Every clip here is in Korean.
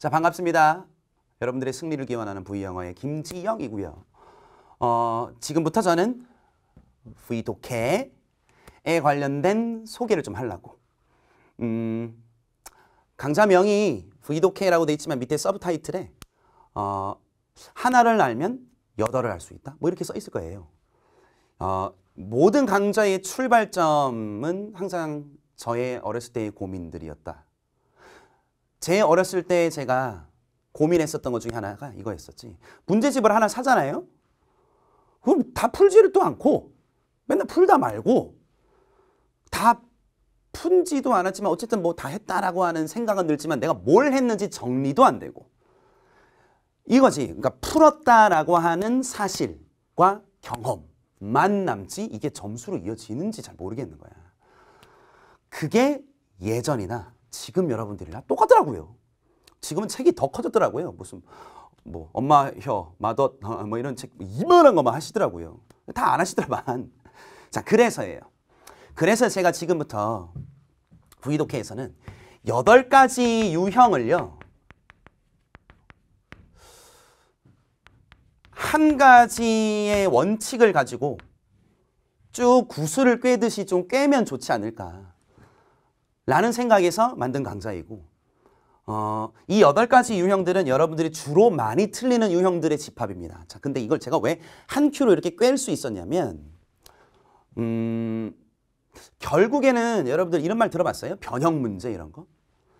자 반갑습니다. 여러분들의 승리를 기원하는 V영어의 김지영이고요. 어, 지금부터 저는 V독해에 관련된 소개를 좀 하려고 음, 강좌명이 V독해라고 돼 있지만 밑에 서브타이틀에 어, 하나를 알면 여덟을 알 수 있다 뭐 이렇게 써 있을 거예요. 어, 모든 강좌의 출발점은 항상 저의 어렸을 때의 고민들이었다 제 어렸을 때 제가 고민했었던 것 중에 하나가 이거였었지. 문제집을 하나 사잖아요. 그럼 다 풀지를 또 않고 맨날 풀다 말고 다 푼지도 않았지만 어쨌든 뭐 다 했다라고 하는 생각은 들지만 내가 뭘 했는지 정리도 안 되고 이거지. 그러니까 풀었다라고 하는 사실과 경험만 남지 이게 점수로 이어지는지 잘 모르겠는 거야. 그게 예전이나 지금 여러분들이랑 똑같더라고요. 지금은 책이 더 커졌더라고요. 무슨 뭐 엄마 혀, 마덧 어, 뭐 이런 책 이만한 것만 하시더라고요. 다 안 하시더만. 자 그래서예요. 그래서 제가 지금부터 브독해에서는 여덟 가지 유형을요. 한 가지의 원칙을 가지고 쭉 구슬을 꿰듯이 좀 꿰면 좋지 않을까. 라는 생각에서 만든 강좌이고 어, 이 여덟 가지 유형들은 여러분들이 주로 많이 틀리는 유형들의 집합입니다. 자, 근데 이걸 제가 왜 한 큐로 이렇게 꿰 수 있었냐면 음, 결국에는 여러분들 이런 말 들어봤어요? 변형 문제 이런 거?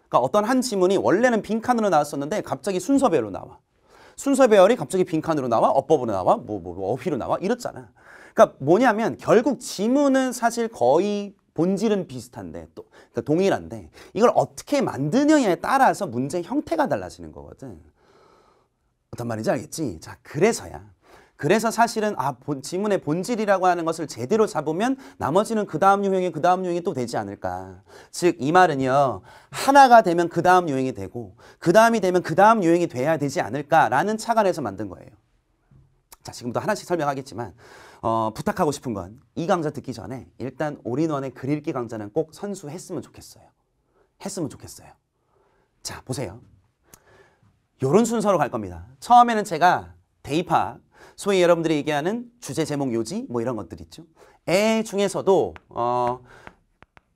그러니까 어떤 한 지문이 원래는 빈칸으로 나왔었는데 갑자기 순서별로 나와. 순서배열이 갑자기 빈칸으로 나와, 어법으로 나와, 뭐, 뭐, 뭐, 어휘로 나와 이렇잖아. 그러니까 뭐냐면 결국 지문은 사실 거의 본질은 비슷한데 또 그러니까 동일한데 이걸 어떻게 만드느냐에 따라서 문제 형태가 달라지는 거거든. 어떤 말인지 알겠지? 자, 그래서야. 그래서 사실은 아 본, 지문의 본질이라고 하는 것을 제대로 잡으면 나머지는 그 다음 유형이 그 다음 유형이 또 되지 않을까. 즉 이 말은요. 하나가 되면 그 다음 유형이 되고 그 다음이 되면 그 다음 유형이 돼야 되지 않을까라는 차관에서 만든 거예요. 자지금부 하나씩 설명하겠지만 어, 부탁하고 싶은 건 이 강좌 듣기 전에 일단 올인원의 글 읽기 강좌는 꼭 선수했으면 좋겠어요. 했으면 좋겠어요. 자, 보세요. 요런 순서로 갈 겁니다. 처음에는 제가 대입학, 소위 여러분들이 얘기하는 주제, 제목, 요지 뭐 이런 것들 있죠. 애 중에서도 어,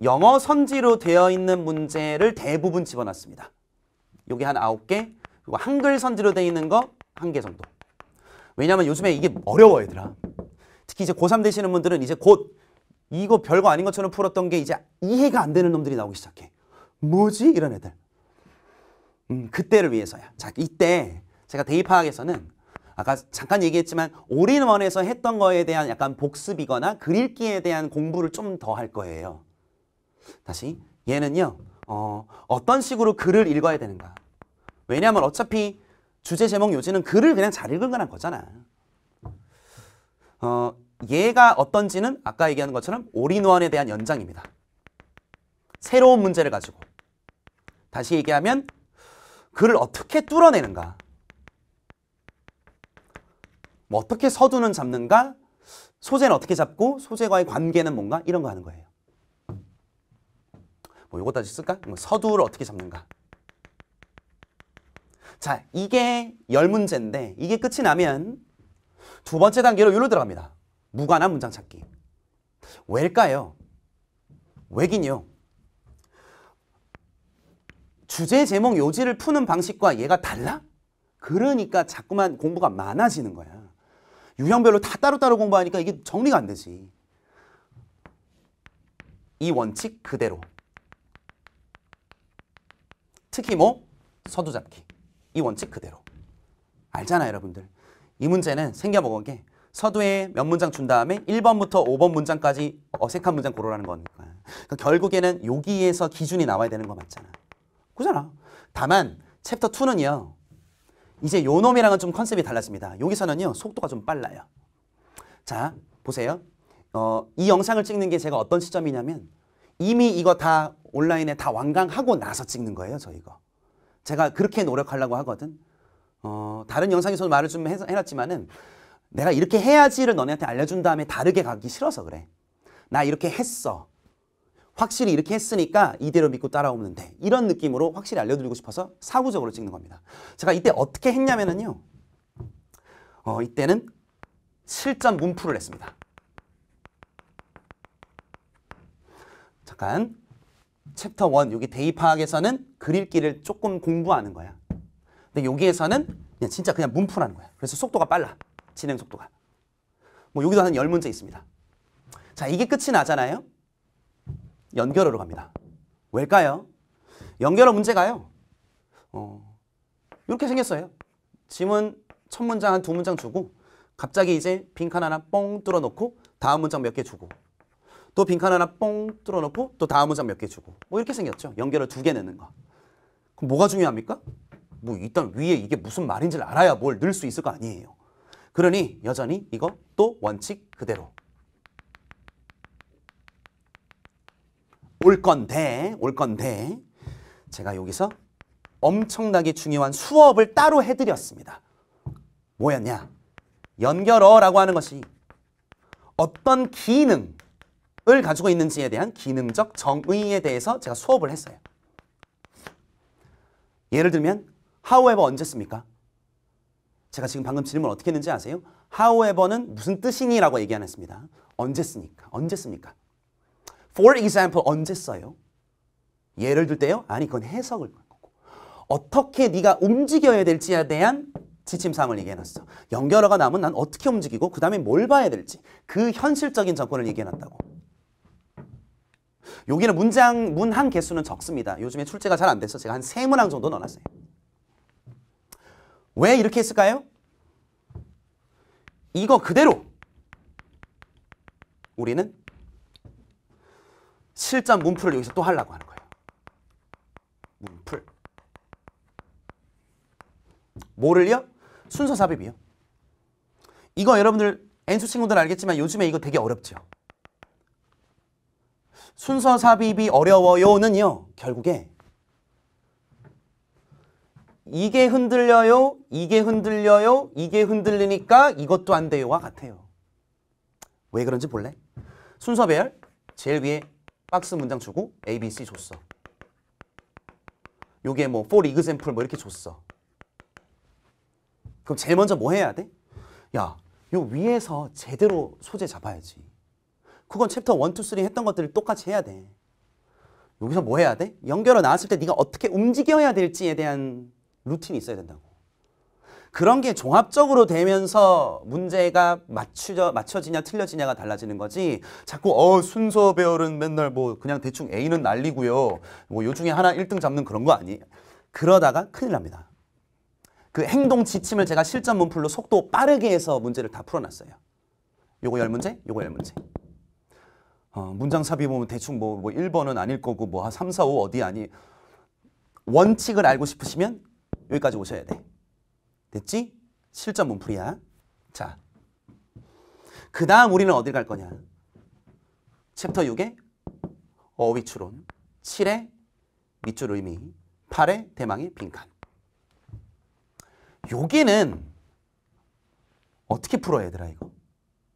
영어 선지로 되어 있는 문제를 대부분 집어넣습니다. 요기한 9개, 그리고 한글 선지로 되어 있는 거 한 개 정도. 왜냐면 요즘에 이게 어려워 얘들아. 특히 이제 고3 되시는 분들은 이제 곧 이거 별거 아닌 것처럼 풀었던 게 이제 이해가 안 되는 놈들이 나오기 시작해. 뭐지? 이런 애들. 음, 그때를 위해서야. 자, 이때 제가 대입학에서는 아까 잠깐 얘기했지만 올인원에서 했던 거에 대한 약간 복습이거나 글읽기에 대한 공부를 좀 더 할 거예요. 다시 얘는요. 어, 어떤 식으로 글을 읽어야 되는가. 왜냐하면 어차피 주제 제목 요지는 글을 그냥 잘 읽은 거란 거잖아. 어, 얘가 어떤지는 아까 얘기하는 것처럼 올인원에 대한 연장입니다. 새로운 문제를 가지고 다시 얘기하면 글을 어떻게 뚫어내는가 뭐 어떻게 서두는 잡는가 소재는 어떻게 잡고 소재와의 관계는 뭔가 이런 거 하는 거예요. 뭐 요거 다시 쓸까? 뭐 서두를 어떻게 잡는가 자 이게 열문제인데 이게 끝이 나면 두 번째 단계로 여기로 들어갑니다. 무관한 문장 찾기. 왜일까요? 왜긴요. 주제, 제목, 요지를 푸는 방식과 얘가 달라? 그러니까 자꾸만 공부가 많아지는 거야. 유형별로 다 따로따로 공부하니까 이게 정리가 안 되지. 이 원칙 그대로. 특히 뭐? 서두잡기. 이 원칙 그대로. 알잖아 여러분들. 이 문제는 생겨먹은 게 서두에 몇 문장 준 다음에 1번부터 5번 문장까지 어색한 문장 고르라는 거니까 그러니까 결국에는 여기에서 기준이 나와야 되는 거 맞잖아 그잖아 다만 챕터 2는요 이제 요놈이랑은 좀 컨셉이 달랐습니다 여기서는요 속도가 좀 빨라요 자 보세요 어, 이 영상을 찍는 게 제가 어떤 시점이냐면 이미 이거 다 온라인에 다 완강하고 나서 찍는 거예요, 저 이거. 제가 그렇게 노력하려고 하거든. 어, 다른 영상에서도 말을 좀 해, 해놨지만은 내가 이렇게 해야지를 너네한테 알려준 다음에 다르게 가기 싫어서 그래. 나 이렇게 했어. 확실히 이렇게 했으니까 이대로 믿고 따라오면 돼. 이런 느낌으로 확실히 알려드리고 싶어서 사후적으로 찍는 겁니다. 제가 이때 어떻게 했냐면요 어, 이때는 실전 문풀을 했습니다. 잠깐 챕터 1 여기 대입학에서는 그릴기를 조금 공부하는 거야. 근데 여기에서는 그냥 진짜 그냥 문풀하는 거야. 그래서 속도가 빨라. 진행 속도가. 뭐 여기도 한 열문제 있습니다. 자, 이게 끝이 나잖아요. 연결어로 갑니다. 왜일까요? 연결어 문제가요. 어, 이렇게 생겼어요. 지문 첫 문장 한 두 문장 주고 갑자기 이제 빈칸 하나 뻥 뚫어놓고 다음 문장 몇 개 주고 또 빈칸 하나 뻥 뚫어놓고 또 다음 문장 몇 개 주고 뭐 이렇게 생겼죠. 연결어 두 개 내는 거. 그럼 뭐가 중요합니까? 뭐 일단 위에 이게 무슨 말인지를 알아야 뭘 넣을 수 있을 거 아니에요. 그러니 여전히 이거 또 원칙 그대로. 올 건데, 올 건데 제가 여기서 엄청나게 중요한 수업을 따로 해드렸습니다. 뭐였냐? 연결어라고 하는 것이 어떤 기능을 가지고 있는지에 대한 기능적 정의에 대해서 제가 수업을 했어요. 예를 들면 however 언제 씁니까? 제가 지금 방금 질문 어떻게 했는지 아세요? however는 무슨 뜻이니? 라고 얘기 안 했습니다. 언제 쓰니까? 언제 씁니까? for example 언제 써요? 예를 들 때요? 아니 그건 해석을 거고 어떻게 네가 움직여야 될지에 대한 지침사항을 얘기해놨어. 연결어가 남은 난 어떻게 움직이고 그 다음에 뭘 봐야 될지 그 현실적인 정권을 얘기해놨다고. 여기는 문장, 문항 개수는 적습니다. 요즘에 출제가 잘 안 돼서 제가 한 세 문항 정도 넣어놨어요. 왜 이렇게 했을까요? 이거 그대로 우리는 실전 문풀을 여기서 또 하려고 하는 거예요. 문풀. 뭐를요? 순서 삽입이요. 이거 여러분들 N수 친구들 알겠지만 요즘에 이거 되게 어렵죠. 순서 삽입이 어려워요는요. 결국에 이게 흔들려요, 이게 흔들려요, 이게 흔들리니까 이것도 안 돼요와 같아요. 왜 그런지 볼래? 순서배열 제일 위에 박스 문장 주고 A, B, C 줬어. 요게 뭐 for example 뭐 이렇게 줬어. 그럼 제일 먼저 뭐 해야 돼? 야, 요 위에서 제대로 소재 잡아야지. 그건 챕터 1, 2, 3 했던 것들을 똑같이 해야 돼. 여기서 뭐 해야 돼? 연결어 나왔을 때 네가 어떻게 움직여야 될지에 대한 루틴이 있어야 된다고. 그런 게 종합적으로 되면서 문제가 맞추져, 맞춰지냐 틀려지냐가 달라지는 거지 자꾸 어 순서 배열은 맨날 뭐 그냥 대충 A는 날리고요. 뭐 요 중에 하나 1등 잡는 그런 거 아니에요. 그러다가 큰일 납니다. 그 행동 지침을 제가 실전 문풀로 속도 빠르게 해서 문제를 다 풀어놨어요. 요거 열 문제, 요거 열 문제. 어, 문장 삽입 보면 대충 뭐, 뭐 1번은 아닐 거고 뭐 3, 4, 5 어디 아니 원칙을 알고 싶으시면 여기까지 오셔야 돼. 됐지? 실전 문풀이야. 자, 그 다음 우리는 어딜 갈 거냐? 챕터 6에 어휘추론, 7에 밑줄 의미, 8에 대망의 빈칸. 여기는 어떻게 풀어 얘들아 이거?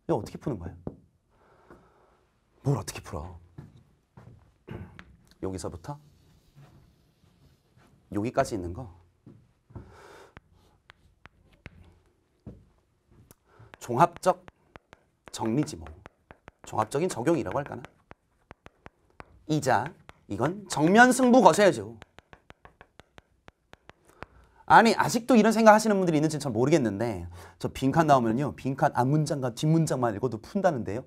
이거 어떻게 푸는 거야? 뭘 어떻게 풀어? 여기서부터 여기까지 있는 거 종합적 정리지 뭐. 종합적인 적용이라고 할까나? 이자, 이건 정면 승부 거셔야죠. 아니 아직도 이런 생각하시는 분들이 있는지잘 모르겠는데 저 빈칸 나오면요. 빈칸 앞문장과 뒷문장만 읽어도 푼다는데요.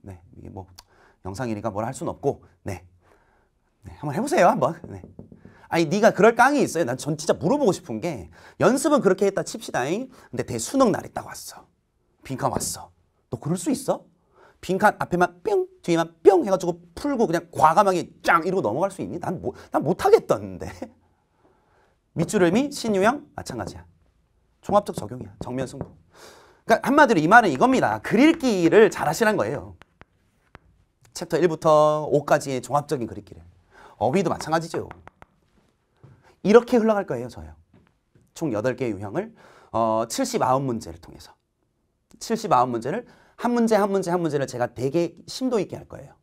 네, 이게 뭐 영상이니까 뭘할 수는 없고 네. 네, 한번 해보세요 한번. 네. 아니 네가 그럴 깡이 있어요? 난 전 진짜 물어보고 싶은 게 연습은 그렇게 했다 칩시다 근데 대수능 날 있다 왔어. 빈칸 왔어. 너 그럴 수 있어? 빈칸 앞에만 뿅 뒤에만 뿅 해가지고 풀고 그냥 과감하게 짱 이러고 넘어갈 수 있니? 난, 뭐, 난 못하겠던데. 밑줄음이 신유형 마찬가지야. 종합적 적용이야. 정면 승부. 그러니까 한마디로 이 말은 이겁니다. 글읽기를 잘하시란 거예요. 챕터 1부터 5까지의 종합적인 글읽기를. 어휘도 마찬가지죠. 이렇게 흘러갈 거예요, 저요. 총 8개의 유형을 어, 79문제를 통해서 79문제를 한 문제 한 문제 한 문제를 제가 되게 심도 있게 할 거예요.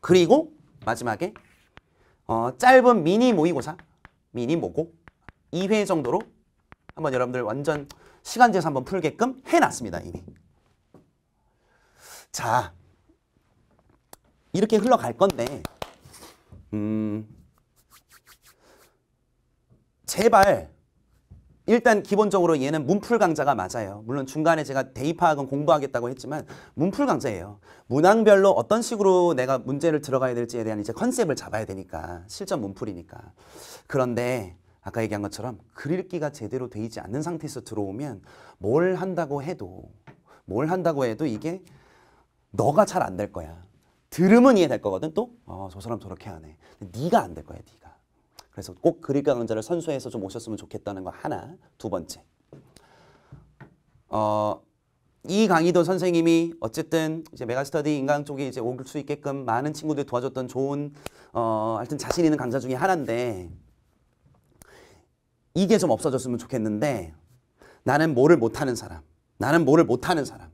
그리고 마지막에 어, 짧은 미니 모의고사, 미니 모고 2회 정도로 한번 여러분들 완전 시간 재서 한번 풀게끔 해놨습니다, 이미. 자, 이렇게 흘러갈 건데 음, 제발 일단 기본적으로 얘는 문풀 강자가 맞아요. 물론 중간에 제가 대입학은 공부하겠다고 했지만 문풀 강자예요. 문항별로 어떤 식으로 내가 문제를 들어가야 될지에 대한 이제 컨셉을 잡아야 되니까 실전 문풀이니까. 그런데 아까 얘기한 것처럼 그릴기가 제대로 돼 있지 않는 상태에서 들어오면 뭘 한다고 해도 뭘 한다고 해도 이게 너가 잘 안 될 거야. 들으면 이해될 거거든 또. 어, 저 사람 저렇게 하네. 네가 안 될 거야, 네가. 그래서 꼭그리 강자를 선수해서 좀 오셨으면 좋겠다는 거 하나. 두 번째. 어, 이 강희돈 선생님이 어쨌든 이제 메가스터디 인강 쪽에 이제 올수 있게끔 많은 친구들 도와줬던 좋은 어 하여튼 자신 있는 강좌 중에 하나인데 이게 좀 없어졌으면 좋겠는데 나는 뭐를 못하는 사람 나는 뭐를 못하는 사람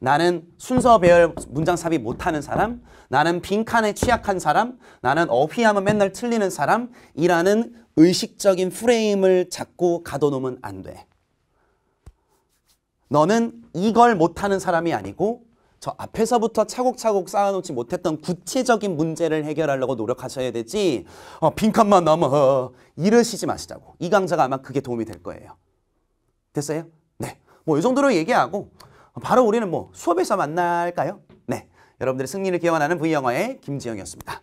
나는 순서 배열 문장 삽입 못하는 사람, 나는 빈칸에 취약한 사람, 나는 어휘하면 맨날 틀리는 사람이라는 의식적인 프레임을 잡고 가둬놓으면 안 돼. 너는 이걸 못하는 사람이 아니고 저 앞에서부터 차곡차곡 쌓아놓지 못했던 구체적인 문제를 해결하려고 노력하셔야 되지 어, 빈칸만 넘어 이러시지 마시자고 이 강좌가 아마 그게 도움이 될 거예요 됐어요? 네 뭐 이 정도로 얘기하고 바로 우리는 뭐 수업에서 만날까요? 네, 여러분들의 승리를 기원하는 V영어의 김지영이었습니다.